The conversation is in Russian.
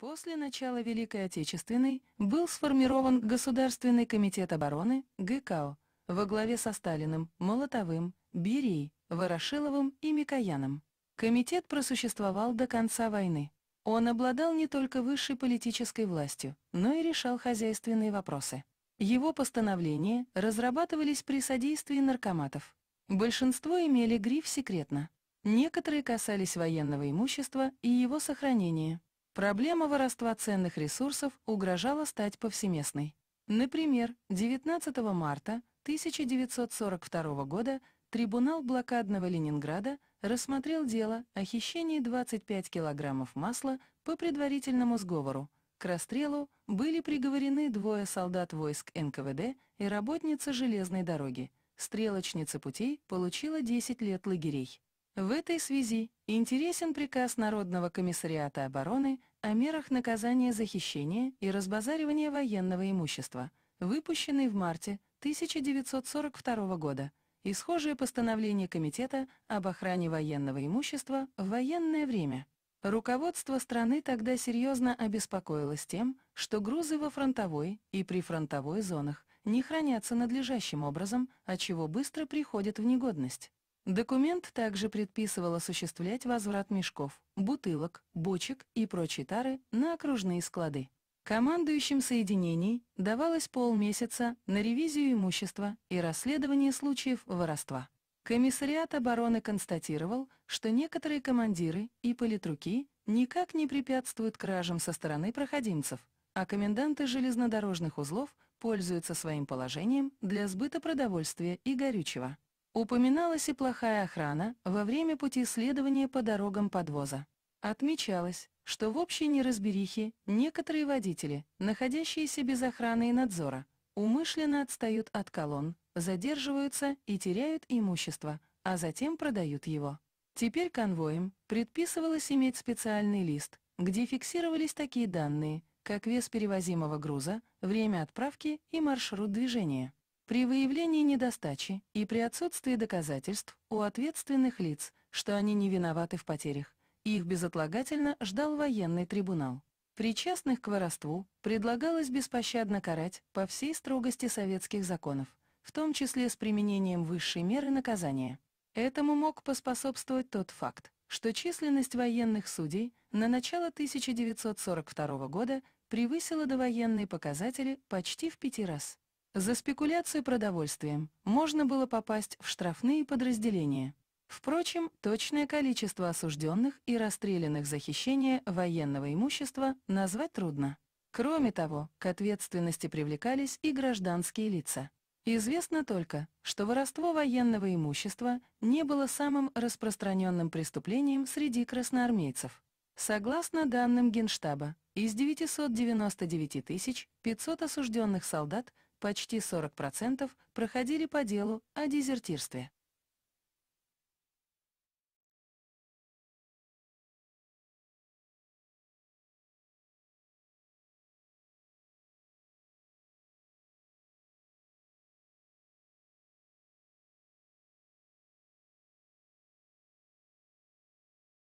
После начала Великой Отечественной был сформирован Государственный комитет обороны ГКО во главе со Сталиным, Молотовым, Берией, Ворошиловым и Микояном. Комитет просуществовал до конца войны. Он обладал не только высшей политической властью, но и решал хозяйственные вопросы. Его постановления разрабатывались при содействии наркоматов. Большинство имели гриф «секретно». Некоторые касались военного имущества и его сохранения. Проблема воровства ценных ресурсов угрожала стать повсеместной. Например, 19 марта 1942 года трибунал блокадного Ленинграда рассмотрел дело о хищении 25 килограммов масла по предварительному сговору. К расстрелу были приговорены двое солдат войск НКВД и работница железной дороги. Стрелочница путей получила 10 лет лагерей. В этой связи интересен приказ Народного комиссариата обороны о мерах наказания за хищение и разбазаривание военного имущества, выпущенный в марте 1942 года, и схожее постановление Комитета об охране военного имущества в военное время. Руководство страны тогда серьезно обеспокоилось тем, что грузы во фронтовой и прифронтовой зонах не хранятся надлежащим образом, от чего быстро приходят в негодность. Документ также предписывал осуществлять возврат мешков, бутылок, бочек и прочей тары на окружные склады. Командующим соединений давалось полмесяца на ревизию имущества и расследование случаев воровства. Комиссариат обороны констатировал, что некоторые командиры и политруки никак не препятствуют кражам со стороны проходимцев, а коменданты железнодорожных узлов пользуются своим положением для сбыта продовольствия и горючего. Упоминалась и плохая охрана во время пути следования по дорогам подвоза. Отмечалось, что в общей неразберихе некоторые водители, находящиеся без охраны и надзора, умышленно отстают от колонн, задерживаются и теряют имущество, а затем продают его. Теперь конвоем предписывалось иметь специальный лист, где фиксировались такие данные, как вес перевозимого груза, время отправки и маршрут движения. При выявлении недостачи и при отсутствии доказательств у ответственных лиц, что они не виноваты в потерях, их безотлагательно ждал военный трибунал. Причастных к воровству предлагалось беспощадно карать по всей строгости советских законов, в том числе с применением высшей меры наказания. Этому мог поспособствовать тот факт, что численность военных судей на начало 1942 года превысила довоенные показатели почти в пяти раз. За спекуляцию продовольствием можно было попасть в штрафные подразделения. Впрочем, точное количество осужденных и расстрелянных за хищение военного имущества назвать трудно. Кроме того, к ответственности привлекались и гражданские лица. Известно только, что воровство военного имущества не было самым распространенным преступлением среди красноармейцев. Согласно данным Генштаба, из 999 500 осужденных солдат почти 40% проходили по делу о дезертирстве.